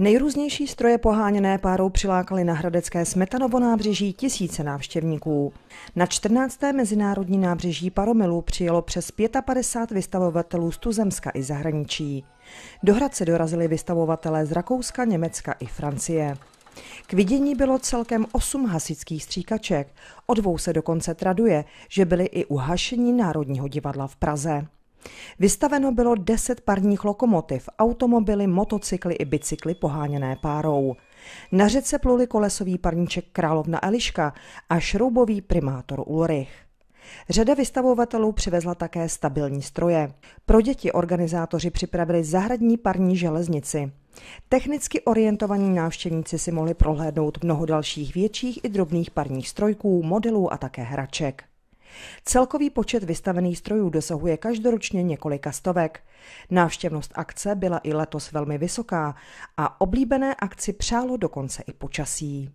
Nejrůznější stroje poháněné párou přilákaly na Hradecké Smetanovo nábřeží tisíce návštěvníků. Na 14. mezinárodní nábřeží Paromilu přijelo přes 55 vystavovatelů z Tuzemska i zahraničí. Do Hradce dorazili vystavovatelé z Rakouska, Německa i Francie. K vidění bylo celkem osm hasických stříkaček. O dvou se dokonce traduje, že byly i uhašení Národního divadla v Praze. Vystaveno bylo 10 parních lokomotiv, automobily, motocykly i bicykly poháněné párou. Na řece pluli kolesový parníček Královna Eliška a šroubový primátor Ulrich. Řada vystavovatelů přivezla také stabilní stroje. Pro děti organizátoři připravili zahradní parní železnici. Technicky orientovaní návštěvníci si mohli prohlédnout mnoho dalších větších i drobných parních strojků, modelů a také hraček. Celkový počet vystavených strojů dosahuje každoročně několika stovek. Návštěvnost akce byla i letos velmi vysoká a oblíbené akci přálo dokonce i počasí.